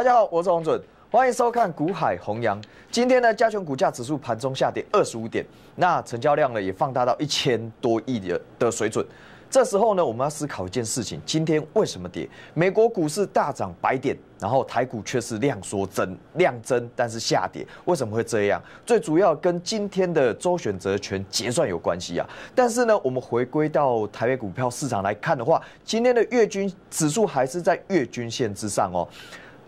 大家好，我是王准，欢迎收看《股海弘扬》。今天呢，加权股价指数盘中下跌二十五点，那成交量呢也放大到一千多亿的的水准。这时候呢，我们要思考一件事情：今天为什么跌？美国股市大涨百点，然后台股却是量缩增量增，但是下跌，为什么会这样？最主要跟今天的周选择权结算有关系啊。但是呢，我们回归到台北股票市场来看的话，今天的月均指数还是在月均线之上哦。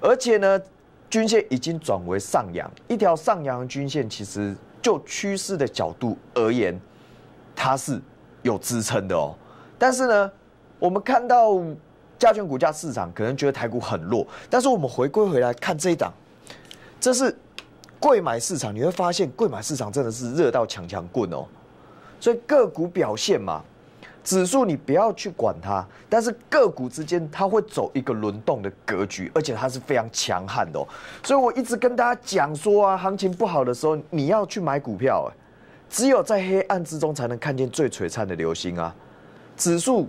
而且呢，均线已经转为上扬，一条上扬均线，其实就趋势的角度而言，它是有支撑的哦。但是呢，我们看到加权股价市场可能觉得台股很弱，但是我们回归回来看这一档，这是贵买市场，你会发现贵买市场真的是热到强强棍哦。所以个股表现嘛。指数你不要去管它，但是个股之间它会走一个轮动的格局，而且它是非常强悍的。所以我一直跟大家讲说啊，行情不好的时候你要去买股票哎，只有在黑暗之中才能看见最璀璨的流星啊。指数、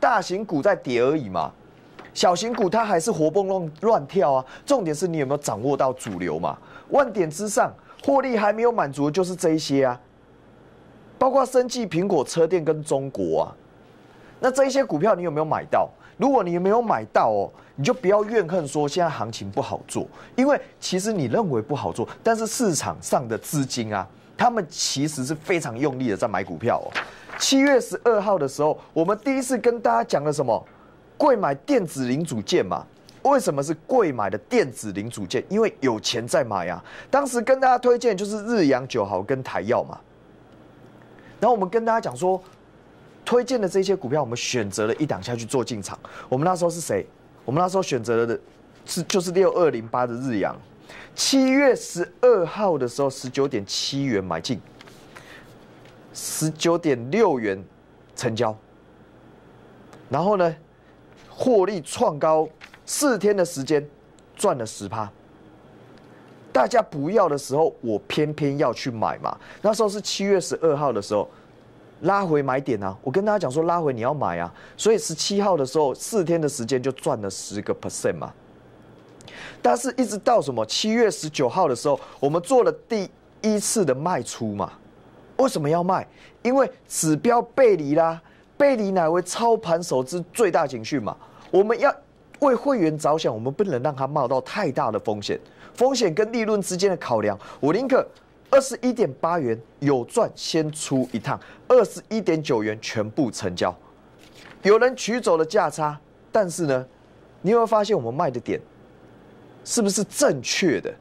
大型股在跌而已嘛，小型股它还是活蹦乱乱跳啊。重点是你有没有掌握到主流嘛？万点之上获利还没有满足，就是这一些啊。包括生技、苹果车店跟中国啊，那这一些股票你有没有买到？如果你没有买到哦，你就不要怨恨说现在行情不好做，因为其实你认为不好做，但是市场上的资金啊，他们其实是非常用力的在买股票。七月十二号的时候，我们第一次跟大家讲了什么？贵买电子零组件嘛？为什么是贵买的电子零组件？因为有钱在买啊。当时跟大家推荐就是日阳九号跟台药嘛。然后我们跟大家讲说，推荐的这些股票，我们选择了一档下去做进场。我们那时候是谁？我们那时候选择了的是就是六二零八的日阳，七月十二号的时候十九点七元买进，十九点六元成交。然后呢，获利创高四天的时间赚了十趴。大家不要的时候，我偏偏要去买嘛。那时候是七月十二号的时候，拉回买点啊，我跟大家讲说，拉回你要买啊。所以十七号的时候，四天的时间就赚了十个 percent 嘛。但是一直到什么七月十九号的时候，我们做了第一次的卖出嘛。为什么要卖？因为指标背离啦，背离乃为操盘手之最大情绪嘛。我们要。为会员着想，我们不能让他冒到太大的风险。风险跟利润之间的考量，我宁可二十一点八元有赚先出一趟，二十一点九元全部成交。有人取走了价差，但是呢，你有没有发现我们卖的点是不是正确的？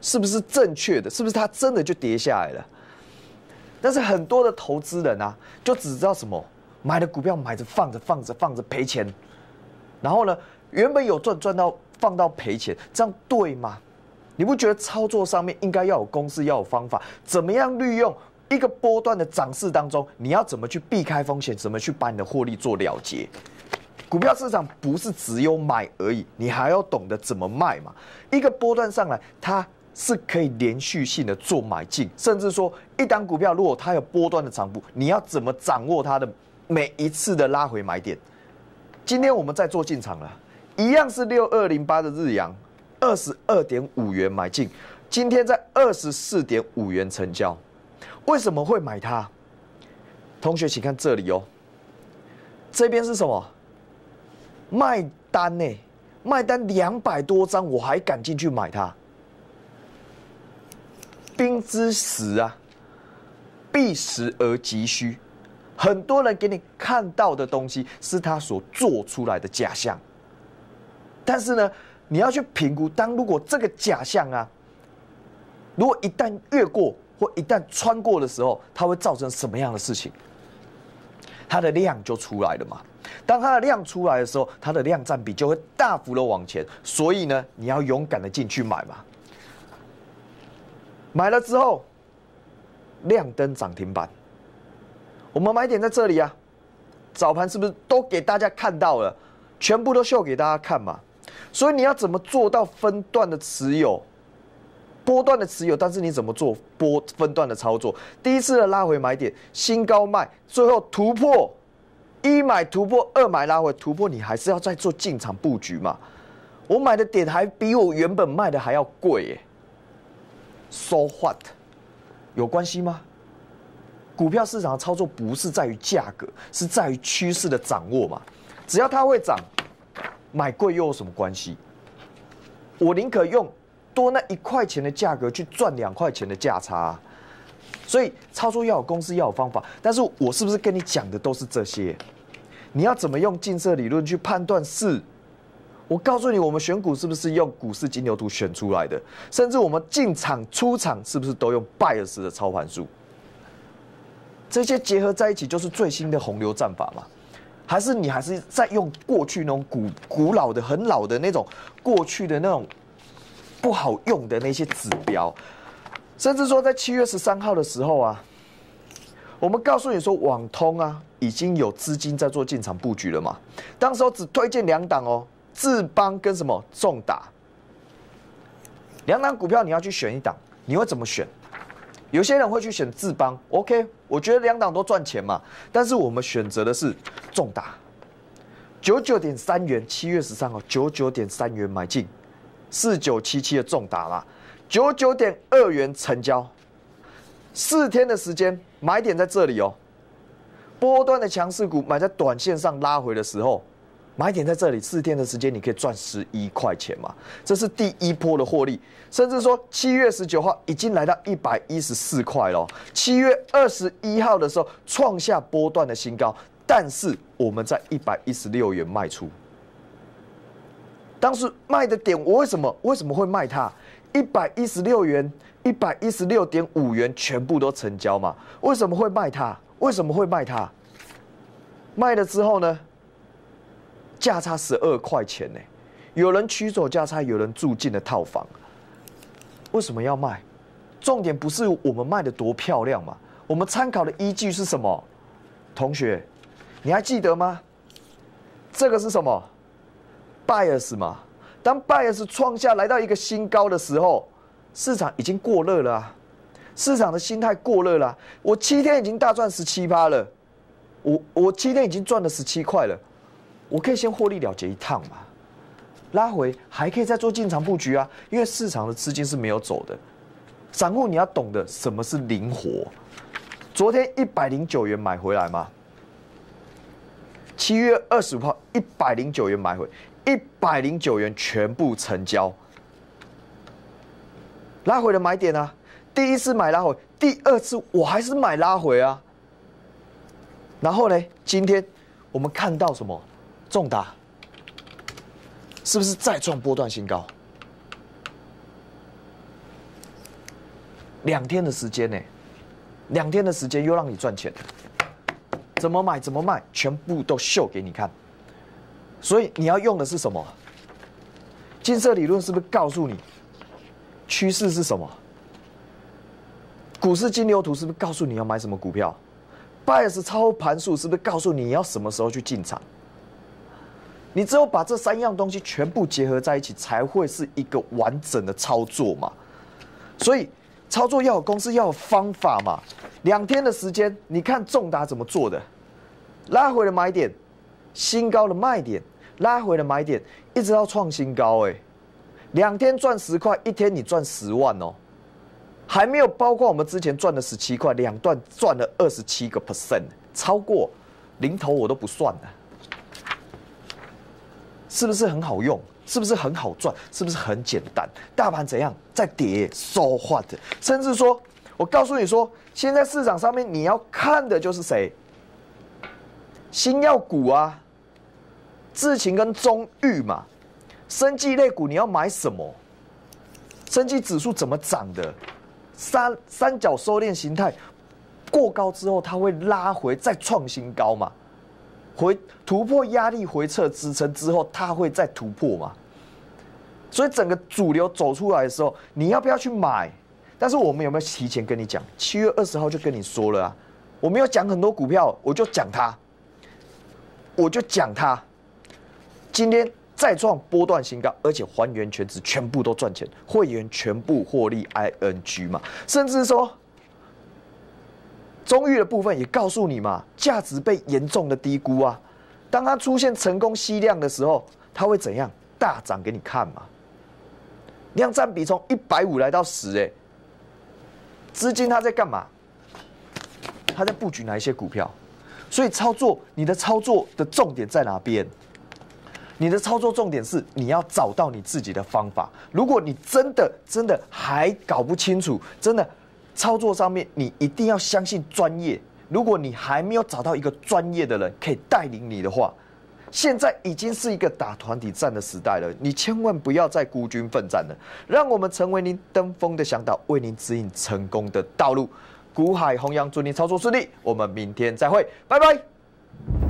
是不是正确的？是不是它真的就跌下来了？但是很多的投资人啊，就只知道什么买的股票买着放着放着放着赔钱，然后呢？原本有赚，赚到放到赔钱，这样对吗？你不觉得操作上面应该要有公式，要有方法，怎么样利用一个波段的涨势当中，你要怎么去避开风险，怎么去把你的获利做了结？股票市场不是只有买而已，你还要懂得怎么卖嘛。一个波段上来，它是可以连续性的做买进，甚至说一档股票如果它有波段的涨幅，你要怎么掌握它的每一次的拉回买点？今天我们在做进场了。一样是六二零八的日阳，二十二点五元买进，今天在二十四点五元成交。为什么会买它？同学，请看这里哦。这边是什么？卖单呢？卖单两百多张，我还敢进去买它？兵之始啊，避实而急需。很多人给你看到的东西，是他所做出来的假象。但是呢，你要去评估，当如果这个假象啊，如果一旦越过或一旦穿过的时候，它会造成什么样的事情？它的量就出来了嘛。当它的量出来的时候，它的量占比就会大幅的往前。所以呢，你要勇敢的进去买嘛。买了之后，亮灯涨停板。我们买点在这里啊，早盘是不是都给大家看到了？全部都秀给大家看嘛。所以你要怎么做到分段的持有，波段的持有？但是你怎么做波分段的操作？第一次的拉回买点，新高卖，最后突破一买突破，二买拉回突破，你还是要再做进场布局嘛？我买的点还比我原本卖的还要贵耶，so what？有关系吗？股票市场的操作不是在于价格，是在于趋势的掌握嘛？只要它会涨。买贵又有什么关系？我宁可用多那一块钱的价格去赚两块钱的价差，所以操作要有公式，要有方法。但是我是不是跟你讲的都是这些？你要怎么用近色理论去判断？是，我告诉你，我们选股是不是用股市金牛图选出来的？甚至我们进场、出场是不是都用拜尔斯的超函数？这些结合在一起，就是最新的洪流战法嘛？还是你还是在用过去那种古古老的、很老的那种过去的那种不好用的那些指标，甚至说在七月十三号的时候啊，我们告诉你说网通啊已经有资金在做进场布局了嘛，当时候只推荐两档哦，智邦跟什么重达，两档股票你要去选一档，你会怎么选？有些人会去选智邦 o k 我觉得两党都赚钱嘛，但是我们选择的是重大，九九点三元，七月十三号九九点三元买进，四九七七的重大啦，九九点二元成交，四天的时间，买点在这里哦，波段的强势股买在短线上拉回的时候。买点在这里，四天的时间你可以赚十一块钱嘛？这是第一波的获利，甚至说七月十九号已经来到一百一十四块了。七月二十一号的时候创下波段的新高，但是我们在一百一十六元卖出，当时卖的点我为什么为什么会卖它？一百一十六元、一百一十六点五元全部都成交嘛？为什么会卖它？为什么会卖它？卖了之后呢？价差十二块钱呢，有人取走价差，有人住进了套房。为什么要卖？重点不是我们卖的多漂亮嘛？我们参考的依据是什么？同学，你还记得吗？这个是什么 b i a s 嘛？当 b i a s 创下来到一个新高的时候，市场已经过热了，市场的心态过热了。我七天已经大赚十七趴了，我我七天已经赚了十七块了。我可以先获利了结一趟嘛，拉回还可以再做进场布局啊，因为市场的资金是没有走的。散户你要懂得什么是灵活。昨天一百零九元买回来吗？七月二十五号一百零九元买回，一百零九元全部成交。拉回的买点啊，第一次买拉回，第二次我还是买拉回啊。然后呢，今天我们看到什么？重达是不是再创波段新高？两天的时间呢？两天的时间又让你赚钱，怎么买怎么卖，全部都秀给你看。所以你要用的是什么？金色理论是不是告诉你趋势是什么？股市金牛图是不是告诉你要买什么股票？b a S 操盘术是不是告诉你要什么时候去进场？你只有把这三样东西全部结合在一起，才会是一个完整的操作嘛。所以操作要有公式，要有方法嘛。两天的时间，你看重达怎么做的？拉回的买点，新高的卖点，拉回的买点，一直到创新高，哎，两天赚十块，一天你赚十万哦，还没有包括我们之前赚的十七块，两段赚了二十七个 percent，超过零头我都不算了。是不是很好用？是不是很好赚？是不是很简单？大盘怎样？再跌，so w h a t 甚至说，我告诉你说，现在市场上面你要看的就是谁，新药股啊，智勤跟中裕嘛，生技类股你要买什么？生技指数怎么涨的？三三角收敛形态过高之后，它会拉回再创新高嘛？回突破压力回撤支撑之后，它会再突破嘛？所以整个主流走出来的时候，你要不要去买？但是我们有没有提前跟你讲？七月二十号就跟你说了啊，我没有讲很多股票，我就讲它，我就讲它，今天再创波段新高，而且还原全值，全部都赚钱，会员全部获利，i n g 嘛，甚至说。中裕的部分也告诉你嘛，价值被严重的低估啊。当它出现成功吸量的时候，它会怎样大涨给你看嘛？量占比从一百五来到十，哎，资金它在干嘛？它在布局哪一些股票？所以操作你的操作的重点在哪边？你的操作重点是你要找到你自己的方法。如果你真的真的还搞不清楚，真的。操作上面，你一定要相信专业。如果你还没有找到一个专业的人可以带领你的话，现在已经是一个打团体战的时代了，你千万不要再孤军奋战了。让我们成为您登峰的向导，为您指引成功的道路。古海弘扬祝您操作顺利，我们明天再会，拜拜。